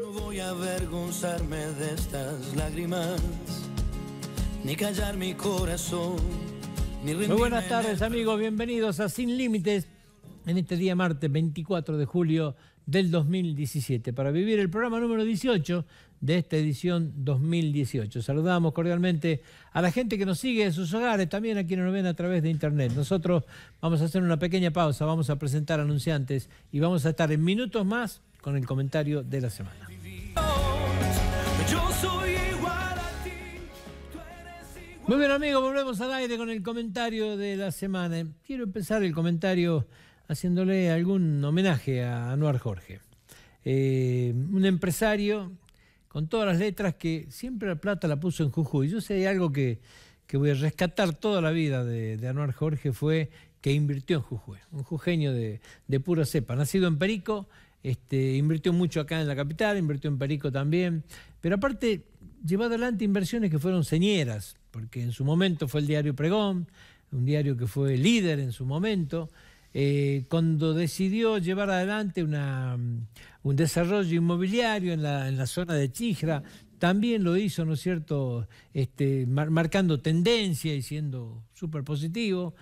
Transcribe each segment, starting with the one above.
no voy a avergonzarme de estas lágrimas, ni callar mi corazón. Muy buenas tardes amigos, bienvenidos a Sin Límites en este día martes 24 de julio del 2017 para vivir el programa número 18 de esta edición 2018. Saludamos cordialmente a la gente que nos sigue en sus hogares, también a quienes nos ven a través de internet. Nosotros vamos a hacer una pequeña pausa, vamos a presentar anunciantes y vamos a estar en minutos más con el comentario de la semana. Muy bien amigos, volvemos al aire con el comentario de la semana. Quiero empezar el comentario haciéndole algún homenaje a Anuar Jorge. Eh, un empresario con todas las letras que siempre la plata la puso en Jujuy. Yo sé algo que, voy a rescatar toda la vida de, Anuar Jorge fue que invirtió en Jujuy. Un jujeño de, de pura cepa, nacido en Perico este, invirtió mucho acá en la capital, invirtió en Perico también, pero aparte llevó adelante inversiones que fueron señeras, porque en su momento fue el diario Pregón, un diario que fue líder en su momento, eh, cuando decidió llevar adelante un desarrollo inmobiliario en la, zona de Chijra, también lo hizo, ¿no es cierto?, este, marcando tendencia y siendo súper positivo.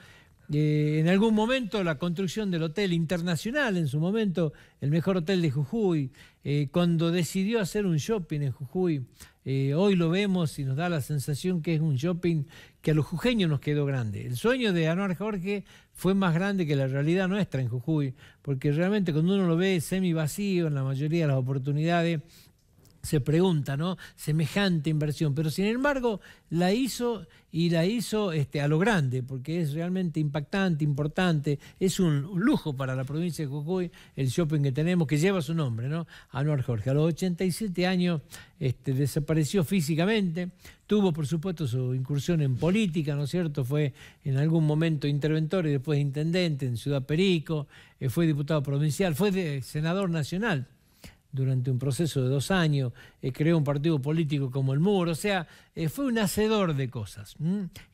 Eh, en algún momento la construcción del Hotel Internacional, en su momento el mejor hotel de Jujuy, eh, cuando decidió hacer un shopping en Jujuy, eh, hoy lo vemos y nos da la sensación que es un shopping que a los jujeños nos quedó grande. El sueño de Anuar Jorge fue más grande que la realidad nuestra en Jujuy, porque realmente cuando uno lo ve semi vacío en la mayoría de las oportunidades, se pregunta, ¿no? Semejante inversión, pero sin embargo la hizo y la hizo este, a lo grande, porque es realmente impactante, importante, es un lujo para la provincia de Jujuy el shopping que tenemos, que lleva su nombre, ¿no? Anuar Jorge. A los 87 años este, desapareció físicamente, tuvo por supuesto su incursión en política, ¿no es cierto? Fue en algún momento interventor y después intendente en Ciudad Perico, eh, fue diputado provincial, fue senador nacional durante un proceso de dos años, eh, creó un partido político como el MUR, o sea, eh, fue un hacedor de cosas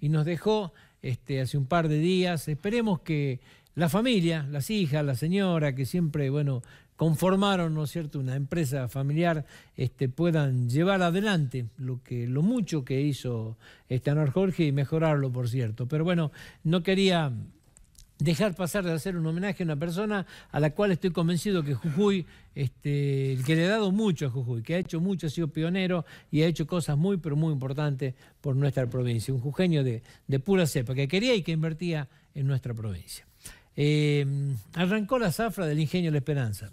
y nos dejó este, hace un par de días, esperemos que la familia, las hijas, la señora, que siempre, bueno, conformaron, ¿no es cierto?, una empresa familiar, este, puedan llevar adelante lo que, lo mucho que hizo Estanor Jorge y mejorarlo, por cierto. Pero bueno, no quería dejar pasar de hacer un homenaje a una persona a la cual estoy convencido que Jujuy, este, que le ha dado mucho a Jujuy, que ha hecho mucho, ha sido pionero y ha hecho cosas muy, pero muy importantes por nuestra provincia. Un jujeño de, pura cepa, que quería y que invertía en nuestra provincia. Eh, arrancó la zafra del ingenio La Esperanza.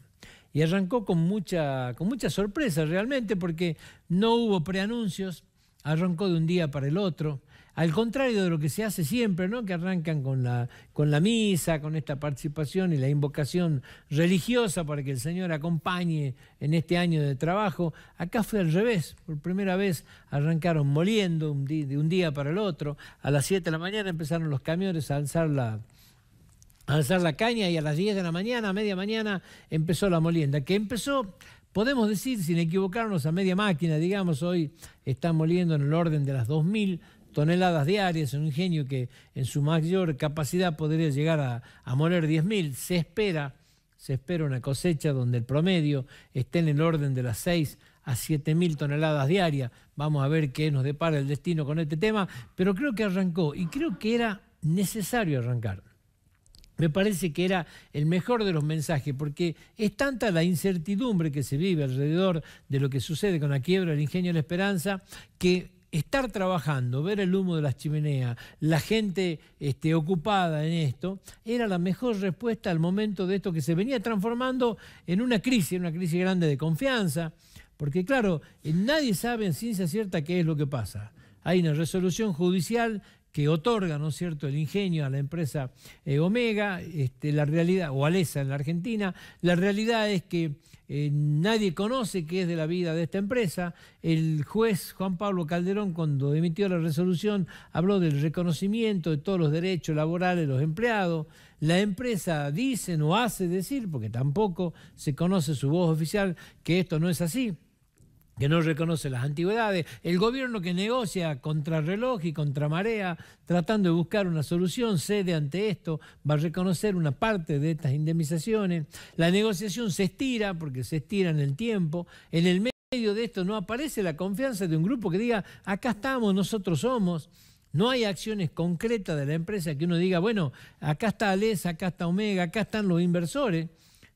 Y arrancó con mucha, con mucha sorpresa realmente porque no hubo preanuncios, arrancó de un día para el otro al contrario de lo que se hace siempre, ¿no? Que arrancan con la, con la misa, con esta participación y la invocación religiosa para que el Señor acompañe en este año de trabajo. Acá fue al revés, por primera vez arrancaron moliendo de un día para el otro. A las 7 de la mañana empezaron los camiones a alzar la, a alzar la caña y a las 10 de la mañana, a media mañana, empezó la molienda, que empezó podemos decir, sin equivocarnos, a media máquina, digamos, hoy está moliendo en el orden de las 2.000 toneladas diarias, un ingenio que en su mayor capacidad podría llegar a, moler 10.000. Se espera, se espera una cosecha donde el promedio esté en el orden de las 6 a 7.000 toneladas diarias. Vamos a ver qué nos depara el destino con este tema, pero creo que arrancó y creo que era necesario arrancar. Me parece que era el mejor de los mensajes, porque es tanta la incertidumbre que se vive alrededor de lo que sucede con la quiebra del ingenio de la esperanza, que estar trabajando, ver el humo de las chimeneas, la gente este, ocupada en esto, era la mejor respuesta al momento de esto que se venía transformando en una crisis, una crisis grande de confianza, porque claro, eh, nadie sabe en ciencia cierta qué es lo que pasa. Hay una resolución judicial que otorga, ¿no es cierto?, el ingenio a la empresa eh, Omega, este, la realidad, o Alesa en la Argentina. La realidad es que eh, nadie conoce qué es de la vida de esta empresa. El juez Juan Pablo Calderón, cuando emitió la resolución, habló del reconocimiento de todos los derechos laborales de los empleados. La empresa dice no hace decir, porque tampoco se conoce su voz oficial, que esto no es así que no reconoce las antigüedades, el gobierno que negocia contra reloj y contra marea, tratando de buscar una solución, cede ante esto, va a reconocer una parte de estas indemnizaciones, la negociación se estira porque se estira en el tiempo, en el medio de esto no aparece la confianza de un grupo que diga, acá estamos, nosotros somos. No hay acciones concretas de la empresa que uno diga, bueno, acá está Alesa, acá está Omega, acá están los inversores.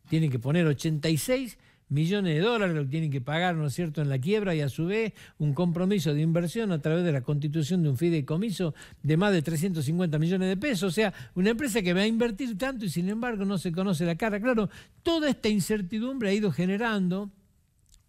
Tienen que poner 86 millones de dólares lo tienen que pagar, ¿no es cierto?, en la quiebra y a su vez un compromiso de inversión a través de la constitución de un fideicomiso de más de 350 millones de pesos. O sea, una empresa que va a invertir tanto y sin embargo no se conoce la cara. Claro, toda esta incertidumbre ha ido generando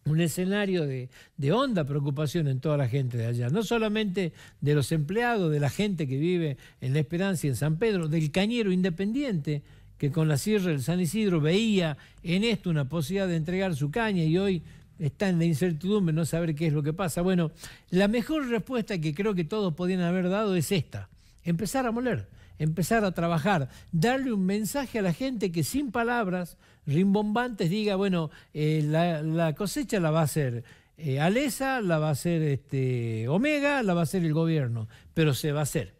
un escenario de, de, honda preocupación en toda la gente de allá, no solamente de los empleados, de la gente que vive en La Esperanza y en San Pedro, del cañero independiente que con la sierra del San Isidro veía en esto una posibilidad de entregar su caña y hoy está en la incertidumbre, no saber qué es lo que pasa. Bueno, la mejor respuesta que creo que todos podían haber dado es esta, empezar a moler, empezar a trabajar, darle un mensaje a la gente que sin palabras rimbombantes diga, bueno, eh, la, cosecha la va a hacer. Eh, Alesa la va a hacer este, Omega, la va a hacer el gobierno, pero se va a hacer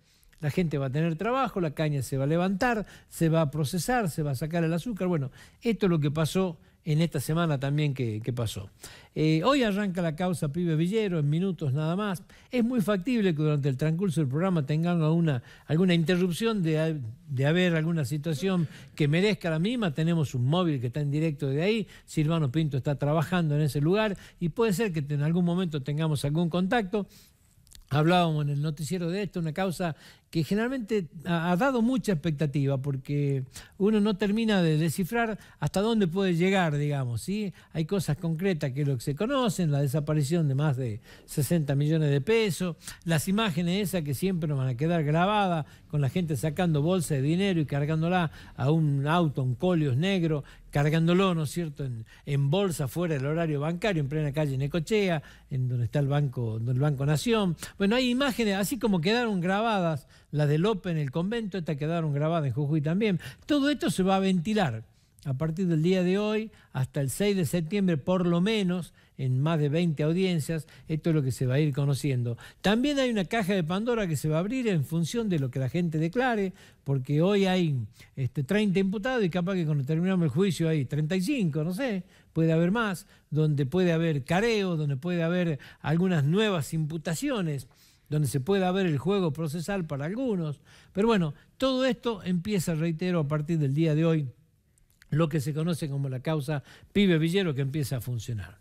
la gente va a tener trabajo, la caña se va a levantar, se va a procesar, se va a sacar el azúcar. Bueno, esto es lo que pasó en esta semana también que, pasó. Eh, hoy arranca la causa Pibe Villero en minutos nada más. Es muy factible que durante el transcurso del programa tengan alguna, alguna interrupción de, de, haber alguna situación que merezca la misma. Tenemos un móvil que está en directo de ahí. Silvano Pinto está trabajando en ese lugar y puede ser que en algún momento tengamos algún contacto. Hablábamos en el noticiero de esto, una causa que generalmente ha dado mucha expectativa porque uno no termina de descifrar hasta dónde puede llegar, digamos. ¿sí? Hay cosas concretas que lo que se conocen, la desaparición de más de 60 millones de pesos, las imágenes esas que siempre nos van a quedar grabadas con la gente sacando bolsa de dinero y cargándola a un auto, en colios negro, cargándolo, ¿no es cierto?, en, en, bolsa fuera del horario bancario, en plena calle Necochea, en donde está el Banco, el banco Nación. Bueno, hay imágenes así como quedaron grabadas la de Lope en el convento, estas quedaron grabadas en Jujuy también. Todo esto se va a ventilar a partir del día de hoy hasta el 6 de septiembre, por lo menos, en más de 20 audiencias, esto es lo que se va a ir conociendo. También hay una caja de Pandora que se va a abrir en función de lo que la gente declare, porque hoy hay este, 30 imputados y capaz que cuando terminamos el juicio hay 35, no sé, puede haber más, donde puede haber careo, donde puede haber algunas nuevas imputaciones donde se pueda ver el juego procesal para algunos. Pero bueno, todo esto empieza, reitero, a partir del día de hoy, lo que se conoce como la causa Pibe Villero que empieza a funcionar.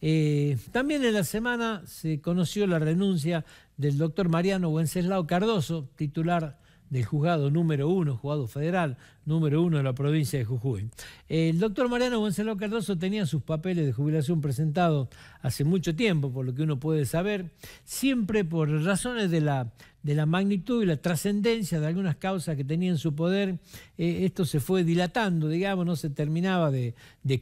Eh, también en la semana se conoció la renuncia del doctor Mariano Wenceslao Cardoso, titular del juzgado número uno, juzgado federal número uno de la provincia de Jujuy. El doctor Mariano Gonzalo Cardoso tenía sus papeles de jubilación presentados hace mucho tiempo, por lo que uno puede saber, siempre por razones de la de la magnitud y la trascendencia de algunas causas que tenía en su poder, eh, esto se fue dilatando, digamos, no se terminaba de,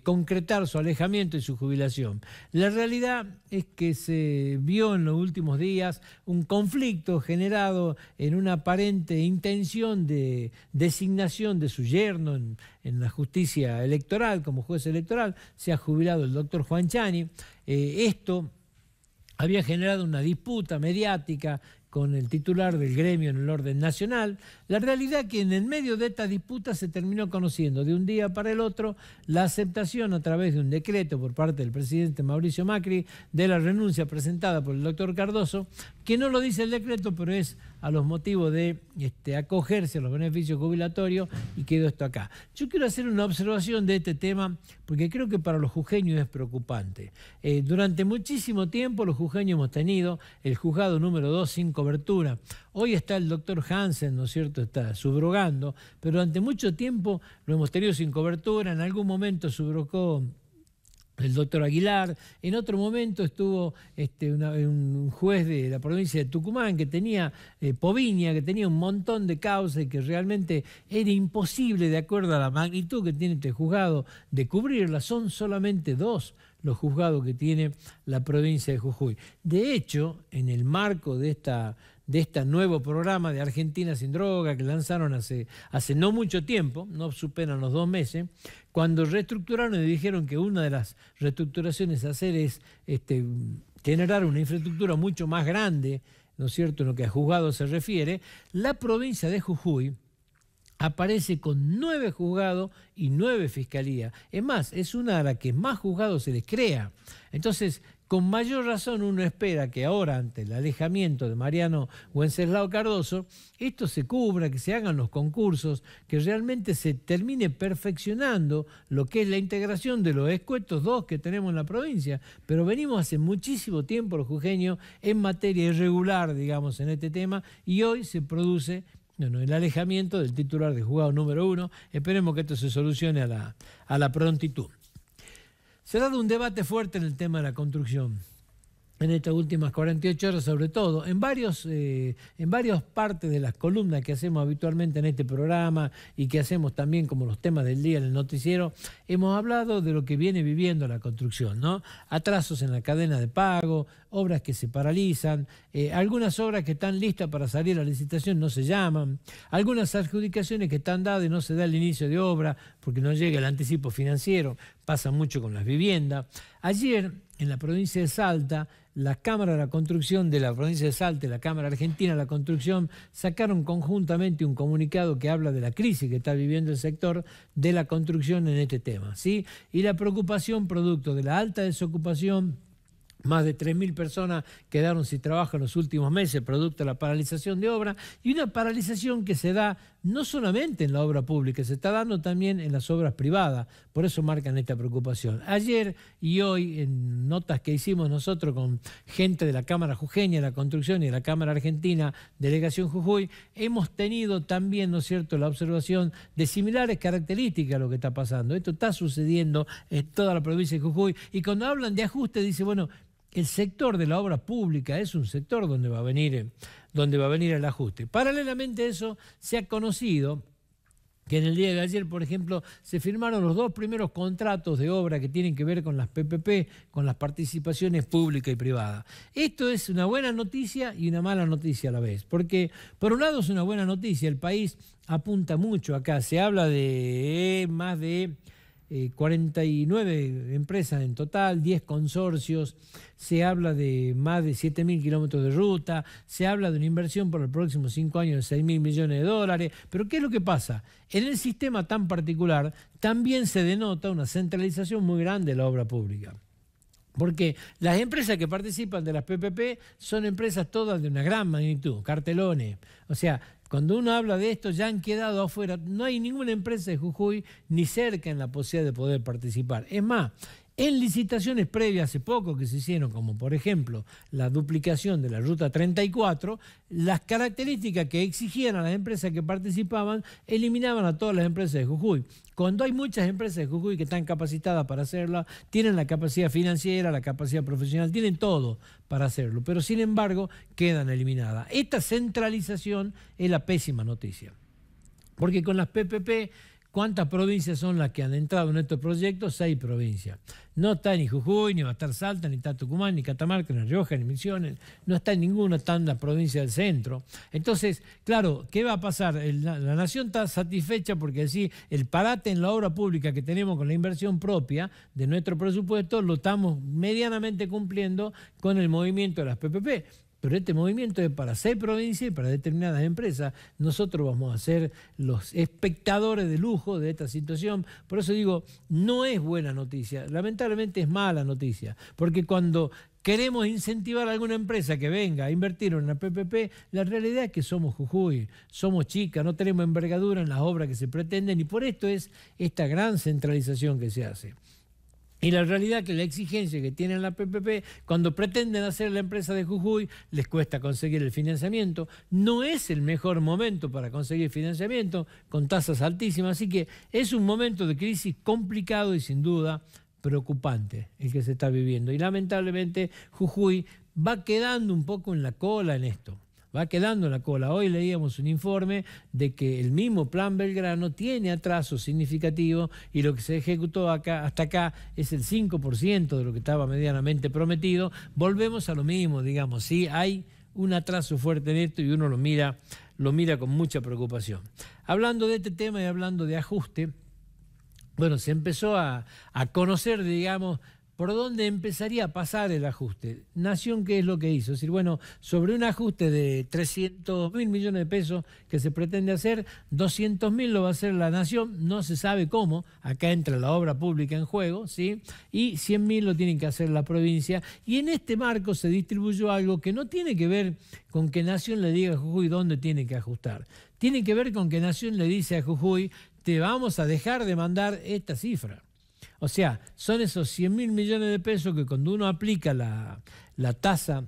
concretar su alejamiento y su jubilación. La realidad es que se vio en los últimos días un conflicto generado en una aparente intención de designación de su yerno en, la justicia electoral, como juez electoral, se ha jubilado el doctor Juan Chani. Eh, esto había generado una disputa mediática con el titular del gremio en el orden nacional, la realidad que en el medio de esta disputa se terminó conociendo de un día para el otro la aceptación a través de un decreto por parte del presidente Mauricio Macri de la renuncia presentada por el doctor Cardoso, que no lo dice el decreto, pero es a los motivos de este, acogerse a los beneficios jubilatorios y quedó esto acá. Yo quiero hacer una observación de este tema porque creo que para los jujeños es preocupante. Eh, durante muchísimo tiempo los jujeños hemos tenido el juzgado número dos sin cobertura. Hoy está el doctor Hansen, ¿no es cierto?, está subrogando, pero durante mucho tiempo lo hemos tenido sin cobertura. En algún momento subrogó el doctor Aguilar. En otro momento estuvo este, un juez de la provincia de Tucumán que tenía eh, povinia, que tenía un montón de causas que realmente era imposible, de acuerdo a la magnitud que tiene este juzgado, de cubrirla, Son solamente dos los juzgados que tiene la provincia de Jujuy. De hecho, en el marco de esta de este nuevo programa de Argentina sin droga que lanzaron hace, no mucho tiempo, no superan los dos meses, cuando reestructuraron y dijeron que una de las reestructuraciones a hacer es este, generar una infraestructura mucho más grande, ¿no es cierto?, en lo que a juzgado se refiere, la provincia de Jujuy, aparece con nueve juzgados y nueve fiscalías. Es más, es una de las que más juzgados se les crea. Entonces, con mayor razón uno espera que ahora, ante el alejamiento de Mariano Wenceslao Cardoso, esto se cubra, que se hagan los concursos, que realmente se termine perfeccionando lo que es la integración de los escuetos dos que tenemos en la provincia. Pero venimos hace muchísimo tiempo, los jujeños, en materia irregular, digamos, en este tema, y hoy se produce el alejamiento del titular de jugado número uno. Esperemos que esto se solucione a la prontitud. Se ha dado un debate fuerte en el tema de la construcción en estas últimas 48 horas, sobre todo en varios eh, en varias partes de las columnas que hacemos habitualmente en este programa y que hacemos también como los temas del día en el noticiero, hemos hablado de lo que viene viviendo la construcción, ¿no? Atrasos en la cadena de pago, obras que se paralizan, eh, algunas obras que están listas para salir a licitación no se llaman, algunas adjudicaciones que están dadas y no se da el inicio de obra porque no llega el anticipo financiero, pasa mucho con las viviendas. Ayer en la provincia de Salta la Cámara de la Construcción de la provincia de Salta la Cámara Argentina de la Construcción sacaron conjuntamente un comunicado que habla de la crisis que está viviendo el sector de la construcción en este tema. ¿sí? Y la preocupación producto de la alta desocupación más de 3.000 personas quedaron sin trabajo en los últimos meses producto de la paralización de obra y una paralización que se da no solamente en la obra pública, se está dando también en las obras privadas. Por eso marcan esta preocupación. Ayer y hoy, en notas que hicimos nosotros con gente de la Cámara Jujeña de la Construcción y de la Cámara Argentina, Delegación Jujuy, hemos tenido también, ¿no es cierto?, la observación de similares características a lo que está pasando. Esto está sucediendo en toda la provincia de Jujuy y cuando hablan de ajuste, dice, bueno, el sector de la obra pública es un sector donde va a venir, eh, donde va a venir el ajuste. Paralelamente a eso, se ha conocido que en el día de ayer, por ejemplo, se firmaron los dos primeros contratos de obra que tienen que ver con las PPP, con las participaciones pública y privada. Esto es una buena noticia y una mala noticia a la vez, porque por un lado es una buena noticia, el país apunta mucho acá, se habla de eh, más de 49 eh, empresas en total, 10 consorcios, se habla de más de 7.000 kilómetros de ruta, se habla de una inversión por los próximos 5 años de 6.000 millones de dólares, pero ¿qué es lo que pasa? En el sistema tan particular también se denota una centralización muy grande de la obra pública. Porque las empresas que participan de las PPP son empresas todas de una gran magnitud, cartelones. O sea, cuando uno habla de esto, ya han quedado afuera. No hay ninguna empresa de Jujuy ni cerca en la posibilidad de poder participar. Es más, en licitaciones previas hace poco que se hicieron, como por ejemplo la duplicación de la ruta 34, las características que exigían a las empresas que participaban eliminaban a todas las empresas de Jujuy. Cuando hay muchas empresas de Jujuy que están capacitadas para hacerla, tienen la capacidad financiera, la capacidad profesional, tienen todo para hacerlo, pero sin embargo quedan eliminadas. Esta centralización es la pésima noticia, porque con las PPP ¿Cuántas provincias son las que han entrado en estos proyectos? Seis provincias. No está ni Jujuy, ni va Salta, ni Tatucumán, Tucumán, ni Catamarca, ni Rioja, ni Misiones. No está en ninguna, tanda la provincia del centro. Entonces, claro, ¿qué va a pasar? la, la, nación está satisfecha porque así el parate en la obra pública que tenemos con la inversión propia de nuestro presupuesto lo estamos medianamente cumpliendo con el movimiento de las PPP. Pero este movimiento es para seis provincias y para determinadas empresas. Nosotros vamos a ser los espectadores de lujo de esta situación. Por eso digo, no es buena noticia. Lamentablemente es mala noticia. Porque cuando queremos incentivar a alguna empresa que venga a invertir en la PPP, la realidad es que somos Jujuy, somos chicas, no tenemos envergadura en las obras que se pretenden y por esto es esta gran centralización que se hace. Y la realidad que la exigencia que tienen la PPP, cuando pretenden hacer la empresa de Jujuy, les cuesta conseguir el financiamiento. No es el mejor momento para conseguir financiamiento, con tasas altísimas. Así que es un momento de crisis complicado y sin duda preocupante el que se está viviendo. Y lamentablemente Jujuy va quedando un poco en la cola en esto va quedando en la cola. Hoy leíamos un informe de que el mismo plan Belgrano tiene atraso significativo y lo que se ejecutó hasta acá es el 5% de lo que estaba medianamente prometido. Volvemos a lo mismo, digamos, sí, hay un atraso fuerte en esto y uno lo mira, lo mira con mucha preocupación. Hablando de este tema y hablando de ajuste, bueno, se empezó a, a conocer, digamos, por dónde empezaría a pasar el ajuste. Nación, ¿qué es lo que hizo? Es decir, bueno, sobre un ajuste de 300 mil millones de pesos que se pretende hacer, 200 mil lo va a hacer la Nación, no se sabe cómo, acá entra la obra pública en juego, ¿sí? Y 100 mil lo tienen que hacer la provincia. Y en este marco se distribuyó algo que no tiene que ver con que Nación le diga a Jujuy dónde tiene que ajustar. Tiene que ver con que Nación le dice a Jujuy, te vamos a dejar de mandar esta cifra. O sea, son esos 100 mil millones de pesos que cuando uno aplica la, la tasa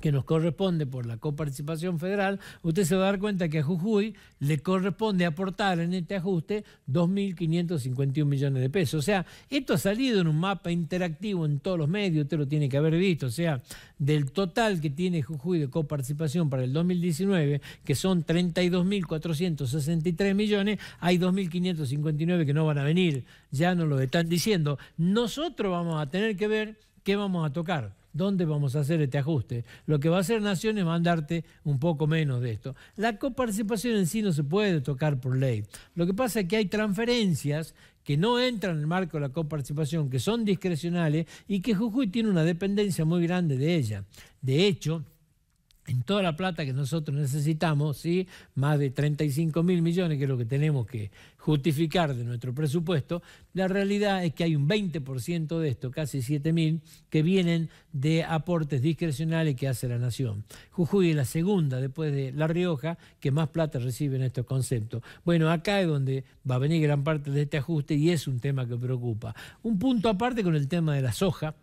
que nos corresponde por la coparticipación federal, usted se va a dar cuenta que a Jujuy le corresponde aportar en este ajuste 2.551 millones de pesos. O sea, esto ha salido en un mapa interactivo en todos los medios, usted lo tiene que haber visto. O sea, del total que tiene Jujuy de coparticipación para el 2019, que son 32.463 millones, hay 2.559 que no van a venir, ya nos lo están diciendo. Nosotros vamos a tener que ver qué vamos a tocar dónde vamos a hacer este ajuste. Lo que va a hacer Nación es mandarte un poco menos de esto. La coparticipación en sí no se puede tocar por ley. Lo que pasa es que hay transferencias que no entran en el marco de la coparticipación, que son discrecionales y que Jujuy tiene una dependencia muy grande de ella. De hecho, en toda la plata que nosotros necesitamos, ¿sí? más de 35 mil millones, que es lo que tenemos que justificar de nuestro presupuesto, la realidad es que hay un 20% de esto, casi 7 mil, que vienen de aportes discrecionales que hace la nación. Jujuy es la segunda, después de La Rioja, que más plata recibe en estos conceptos. Bueno, acá es donde va a venir gran parte de este ajuste y es un tema que preocupa. Un punto aparte con el tema de la soja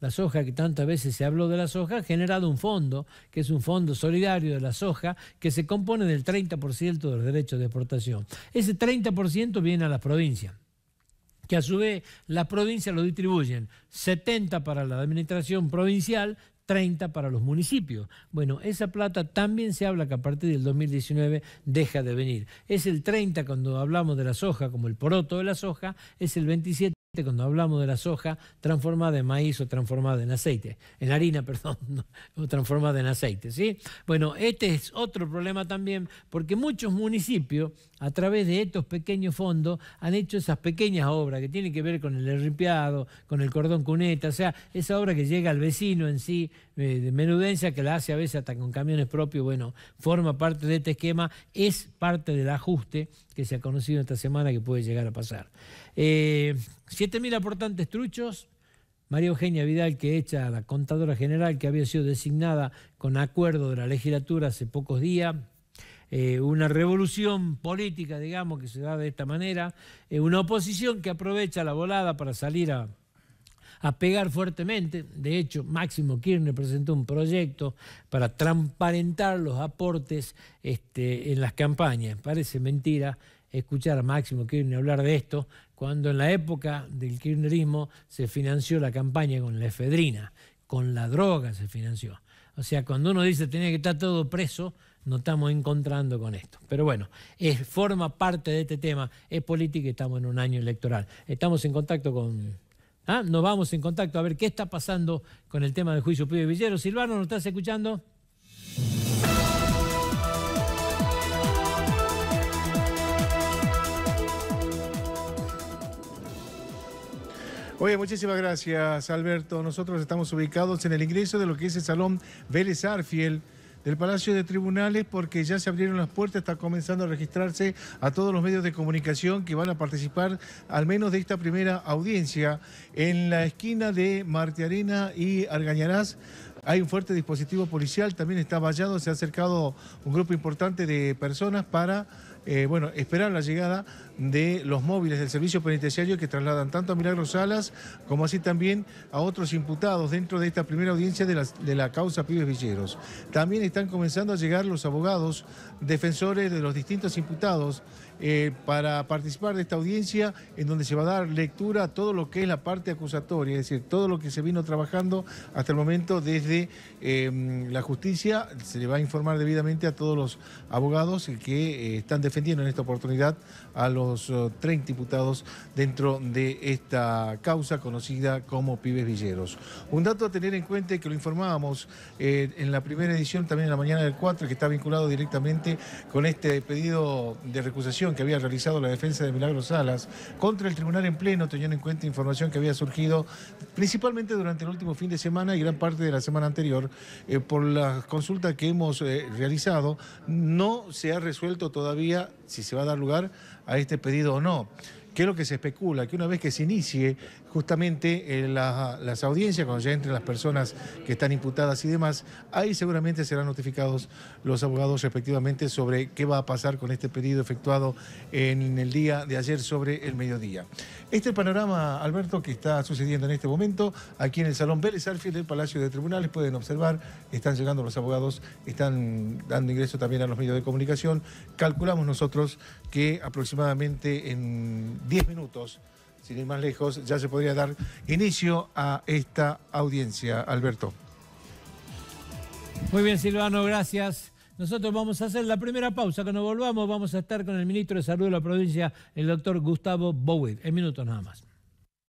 la soja que tantas veces se habló de la soja, ha generado un fondo, que es un fondo solidario de la soja, que se compone del 30% de los derechos de exportación. Ese 30% viene a las provincias que a su vez las provincias lo distribuyen, 70 para la administración provincial, 30 para los municipios. Bueno, esa plata también se habla que a partir del 2019 deja de venir. Es el 30 cuando hablamos de la soja, como el poroto de la soja, es el 27. Este, cuando hablamos de la soja transformada en maíz o transformada en aceite, en harina, perdón, o transformada en aceite, ¿sí? Bueno, este es otro problema también, porque muchos municipios, a través de estos pequeños fondos, han hecho esas pequeñas obras que tienen que ver con el limpiado, con el cordón cuneta, o sea, esa obra que llega al vecino en sí, eh, de menudencia, que la hace a veces hasta con camiones propios, bueno, forma parte de este esquema, es parte del ajuste que se ha conocido esta semana que puede llegar a pasar. 7.000 eh, aportantes truchos. María Eugenia Vidal, que echa la contadora general que había sido designada con acuerdo de la legislatura hace pocos días, eh, una revolución política, digamos, que se da de esta manera, eh, una oposición que aprovecha la volada para salir a, pegar fuertemente. De hecho, Máximo Kirchner presentó un proyecto para transparentar los aportes este, en las campañas. Parece mentira escuchar a Máximo Kirchner hablar de esto, cuando en la época del kirchnerismo se financió la campaña con la efedrina, con la droga se financió. O sea, cuando uno dice tenía que estar todo preso, nos estamos encontrando con esto. Pero bueno, forma parte de este tema, es política y estamos en un año electoral. Estamos en contacto con... ¿ah? Nos vamos en contacto a ver qué está pasando con el tema del juicio Pío Villero. Silvano, ¿nos estás escuchando? Oye, muchísimas gracias, Alberto. Nosotros estamos ubicados en el ingreso de lo que es el Salón Vélez Arfiel del Palacio de Tribunales porque ya se abrieron las puertas, está comenzando a registrarse a todos los medios de comunicación que van a participar al menos de esta primera audiencia en la esquina de Marte Arena y Argañarás. Hay un fuerte dispositivo policial, también está vallado, se ha acercado un grupo importante de personas para eh, bueno, esperar la llegada de los móviles del servicio penitenciario que trasladan tanto a Milagros Salas como así también a otros imputados dentro de esta primera audiencia de la, de la causa Pibes Villeros. También están comenzando a llegar los abogados defensores de los distintos imputados eh, para participar de esta audiencia en donde se va a dar lectura a todo lo que es la parte acusatoria, es decir, todo lo que se vino trabajando hasta el momento desde em, la justicia. Se le va a informar debidamente a todos los abogados que eh, están defendiendo en esta oportunidad a los 30 eh, diputados dentro de esta causa conocida como Pibes Villeros. Un dato a tener en cuenta que lo informábamos en la primera edición, también en la mañana del 4, que está vinculado directamente con este pedido de recusación que había realizado la defensa de Milagros Salas contra el tribunal en pleno, teniendo en cuenta información que había surgido principalmente durante el último fin de semana y gran parte de la semana anterior, eh, por la consulta que hemos eh, realizado, no se ha resuelto todavía si se va a dar lugar a este pedido o no. ¿Qué es lo que se especula? Que una vez que se inicie justamente eh, las audiencias, cuando ya entren las personas que están imputadas y demás, ahí seguramente serán notificados los abogados respectivamente sobre qué va a pasar con este pedido efectuado en el día de ayer sobre el mediodía. Este panorama, Alberto, que está sucediendo en este momento, aquí en el Salón Vélez del Palacio de Tribunales, pueden observar, están llegando los abogados, están dando ingreso también a los medios de comunicación. Calculamos nosotros que aproximadamente en 10 minutos sin ir más lejos, ya se podría dar inicio a esta audiencia. Alberto. Muy bien, Silvano, gracias. Nosotros vamos a hacer la primera pausa. Cuando volvamos, vamos a estar con el ministro de Salud de la provincia, el doctor Gustavo Bowen. En minutos nada más.